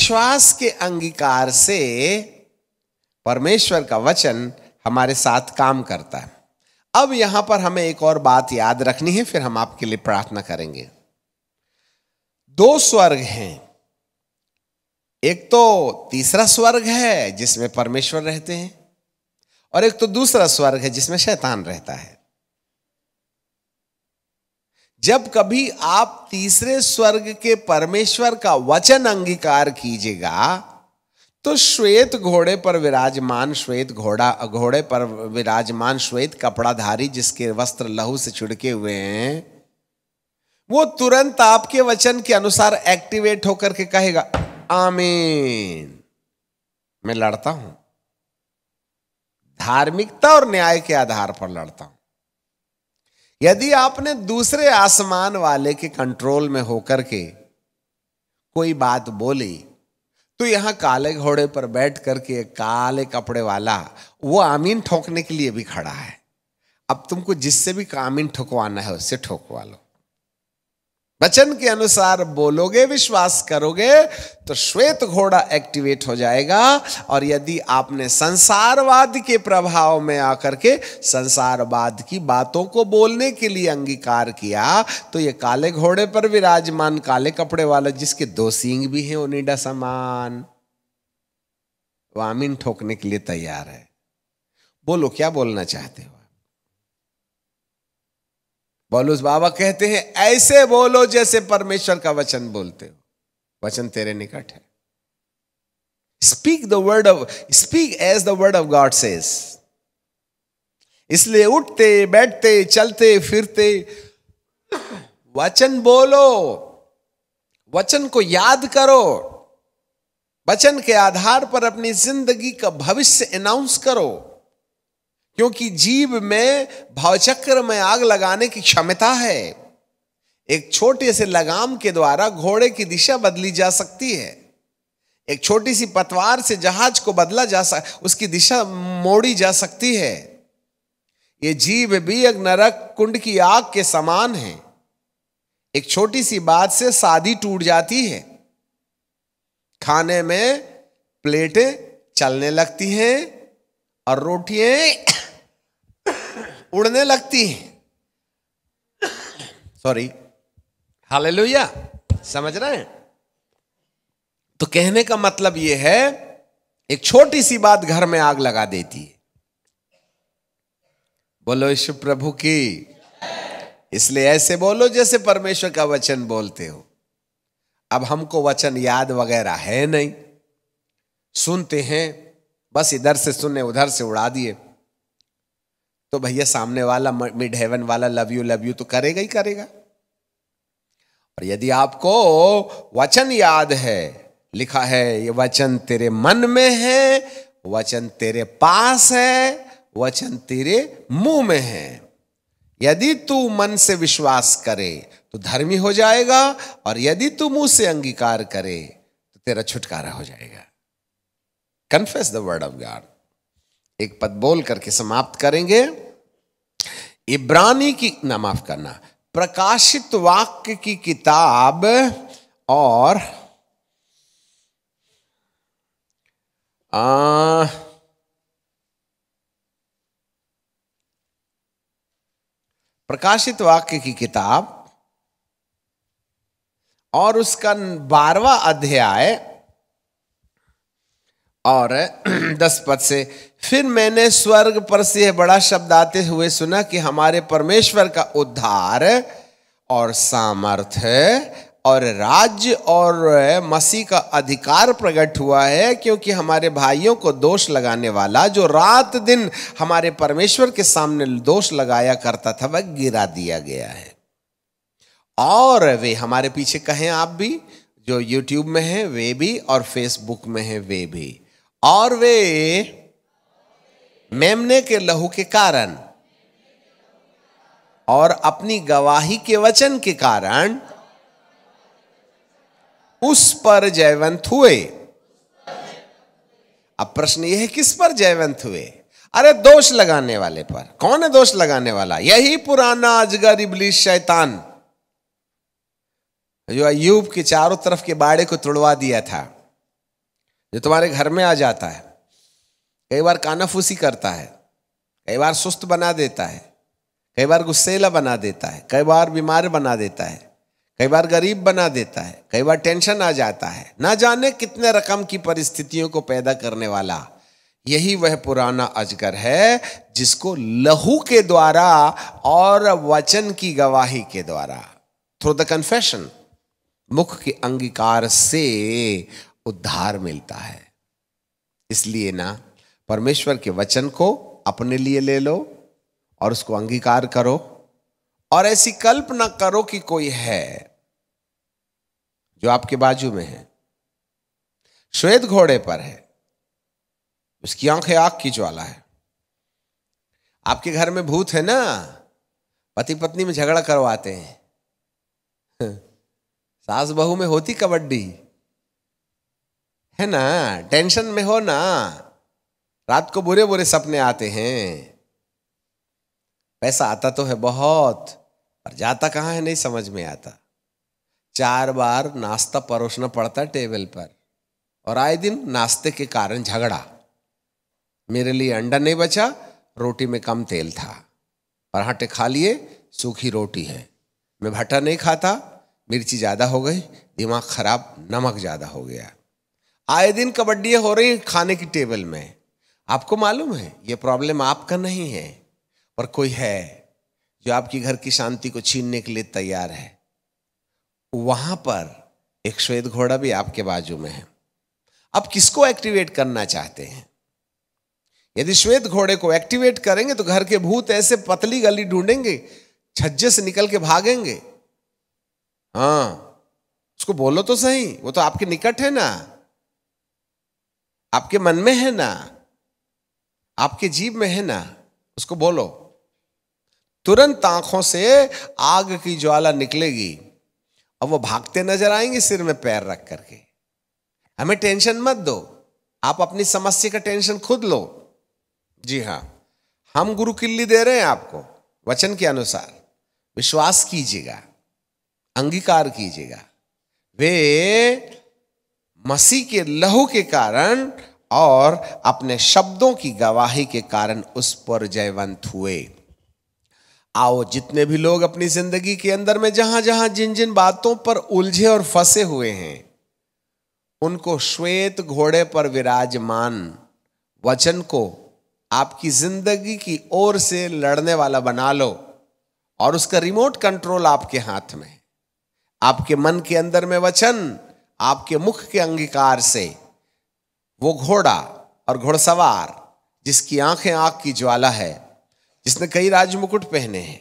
विश्वास के अंगीकार से परमेश्वर का वचन हमारे साथ काम करता है अब यहां पर हमें एक और बात याद रखनी है फिर हम आपके लिए प्रार्थना करेंगे दो स्वर्ग हैं एक तो तीसरा स्वर्ग है जिसमें परमेश्वर रहते हैं और एक तो दूसरा स्वर्ग है जिसमें शैतान रहता है जब कभी आप तीसरे स्वर्ग के परमेश्वर का वचन अंगीकार कीजिएगा तो श्वेत घोड़े पर विराजमान श्वेत घोड़ा घोड़े पर विराजमान श्वेत कपड़ाधारी जिसके वस्त्र लहू से छिड़के हुए हैं वो तुरंत आपके वचन के अनुसार एक्टिवेट होकर के कहेगा आमीन मैं लड़ता हूं धार्मिकता और न्याय के आधार पर लड़ता हूं यदि आपने दूसरे आसमान वाले के कंट्रोल में होकर के कोई बात बोली तो यहां काले घोड़े पर बैठ करके काले कपड़े वाला वो आमीन ठोकने के लिए भी खड़ा है अब तुमको जिससे भी आमीन ठोकवाना है उससे ठोकवा लो वचन के अनुसार बोलोगे विश्वास करोगे तो श्वेत घोड़ा एक्टिवेट हो जाएगा और यदि आपने संसारवाद के प्रभाव में आकर के संसारवाद की बातों को बोलने के लिए अंगीकार किया तो ये काले घोड़े पर विराजमान काले कपड़े वाला जिसके दो सींग भी हैं ओनिडा समान वामिन ठोकने के लिए तैयार है बोलो क्या बोलना चाहते हो बोलोस बाबा कहते हैं ऐसे बोलो जैसे परमेश्वर का वचन बोलते हो वचन तेरे निकट है speak the word of speak as the word of God says इसलिए उठते बैठते चलते फिरते वचन बोलो वचन को याद करो वचन के आधार पर अपनी जिंदगी का भविष्य अनाउंस करो क्योंकि जीव में भावचक्र में आग लगाने की क्षमता है एक छोटे से लगाम के द्वारा घोड़े की दिशा बदली जा सकती है एक छोटी सी पतवार से जहाज को बदला जा सक उसकी दिशा मोड़ी जा सकती है ये जीव भी एक नरक कुंड की आग के समान है एक छोटी सी बात से शादी टूट जाती है खाने में प्लेटें चलने लगती हैं और रोटियां उड़ने लगती है सॉरी लोहिया समझ रहे हैं तो कहने का मतलब यह है एक छोटी सी बात घर में आग लगा देती है बोलो ईश्व प्रभु की इसलिए ऐसे बोलो जैसे परमेश्वर का वचन बोलते हो अब हमको वचन याद वगैरह है नहीं सुनते हैं बस इधर से सुने उधर से उड़ा दिए तो भैया सामने वाला मिड हेवन वाला लव यू लव यू तो करेगा ही करेगा और यदि आपको वचन याद है लिखा है ये वचन तेरे मन में है वचन तेरे पास है वचन तेरे मुंह में है यदि तू मन से विश्वास करे तो धर्मी हो जाएगा और यदि तू मुंह से अंगीकार करे तो तेरा छुटकारा हो जाएगा confess the word of God एक पद बोल करके समाप्त करेंगे इब्रानी की ना माफ करना प्रकाशित वाक्य की किताब और आ, प्रकाशित वाक्य की किताब और उसका बारवा अध्याय और दस पद से फिर मैंने स्वर्ग पर से यह बड़ा शब्द आते हुए सुना कि हमारे परमेश्वर का उद्धार और सामर्थ्य और राज्य और मसीह का अधिकार प्रकट हुआ है क्योंकि हमारे भाइयों को दोष लगाने वाला जो रात दिन हमारे परमेश्वर के सामने दोष लगाया करता था वह गिरा दिया गया है और वे हमारे पीछे कहें आप भी जो यूट्यूब में हैं वे भी और फेसबुक में हैं वे भी और वे मेमने के लहू के कारण और अपनी गवाही के वचन के कारण उस पर जयवंत हुए अब प्रश्न यह है किस पर जयवंत हुए अरे दोष लगाने वाले पर कौन है दोष लगाने वाला यही पुराना अजगर इबली शैतान जो अयूब के चारों तरफ के बाड़े को तुड़वा दिया था जो तुम्हारे घर में आ जाता है कई बार कानाफूसी करता है कई बार सुस्त बना देता है कई बार गुस्सेला बना देता है कई बार बीमार बना देता है कई बार गरीब बना देता है कई बार टेंशन आ जाता है ना जाने कितने रकम की परिस्थितियों को पैदा करने वाला यही वह पुराना अजगर है जिसको लहू के द्वारा और वचन की गवाही के द्वारा थ्रू द कन्फेशन मुख के अंगीकार से उद्धार मिलता है इसलिए ना परमेश्वर के वचन को अपने लिए ले लो और उसको अंगीकार करो और ऐसी कल्पना करो कि कोई है जो आपके बाजू में है श्वेत घोड़े पर है उसकी आंखें आग की ज्वाला है आपके घर में भूत है ना पति पत्नी में झगड़ा करवाते हैं सास बहू में होती कबड्डी है ना टेंशन में हो ना रात को बुरे बुरे सपने आते हैं पैसा आता तो है बहुत पर जाता कहाँ है नहीं समझ में आता चार बार नाश्ता परोसना पड़ता टेबल पर और आए दिन नाश्ते के कारण झगड़ा मेरे लिए अंडा नहीं बचा रोटी में कम तेल था पराठे खा लिए सूखी रोटी है मैं भट्टा नहीं खाता मिर्ची ज़्यादा हो गई दिमाग खराब नमक ज़्यादा हो गया आए दिन कबड्डी हो रही हैं खाने की टेबल में आपको मालूम है ये प्रॉब्लम आपका नहीं है पर कोई है जो आपकी घर की शांति को छीनने के लिए तैयार है वहां पर एक श्वेत घोड़ा भी आपके बाजू में है आप किसको एक्टिवेट करना चाहते हैं यदि श्वेत घोड़े को एक्टिवेट करेंगे तो घर के भूत ऐसे पतली गली ढूंढेंगे छज्जे से निकल के भागेंगे हाँ उसको बोलो तो सही वो तो आपके निकट है ना आपके मन में है ना आपके जीव में है ना उसको बोलो तुरंत आंखों से आग की ज्वाला निकलेगी और वो भागते नजर आएंगे सिर में पैर रख करके हमें टेंशन मत दो आप अपनी समस्या का टेंशन खुद लो जी हाँ हम गुरु किल्ली दे रहे हैं आपको वचन के अनुसार विश्वास कीजिएगा अंगीकार कीजिएगा वे मसीह के लहू के कारण और अपने शब्दों की गवाही के कारण उस पर जयवंत हुए आओ जितने भी लोग अपनी जिंदगी के अंदर में जहां जहां जिन जिन बातों पर उलझे और फंसे हुए हैं उनको श्वेत घोड़े पर विराजमान वचन को आपकी जिंदगी की ओर से लड़ने वाला बना लो और उसका रिमोट कंट्रोल आपके हाथ में आपके मन के अंदर में वचन आपके मुख के अंगीकार से वो घोड़ा और घोड़सवार जिसकी आंखें आग की ज्वाला है जिसने कई राजमुकुट पहने हैं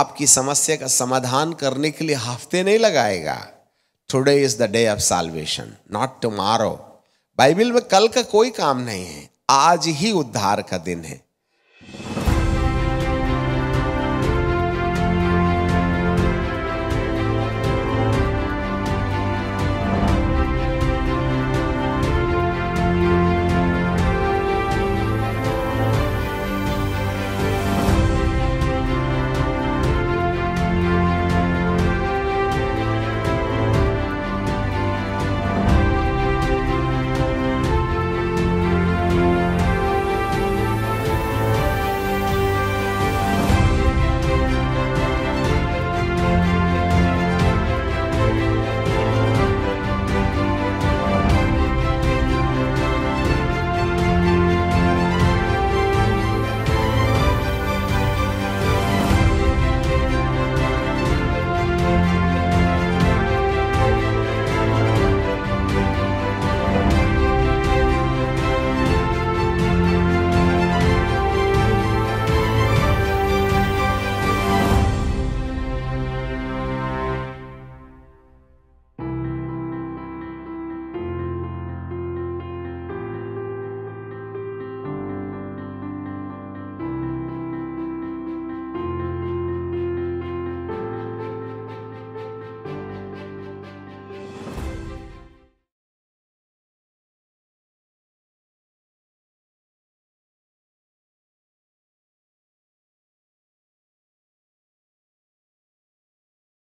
आपकी समस्या का समाधान करने के लिए हफ्ते नहीं लगाएगा today is the day of salvation not tomorrow Bible में कल का कोई काम नहीं है आज ही उद्धार का दिन है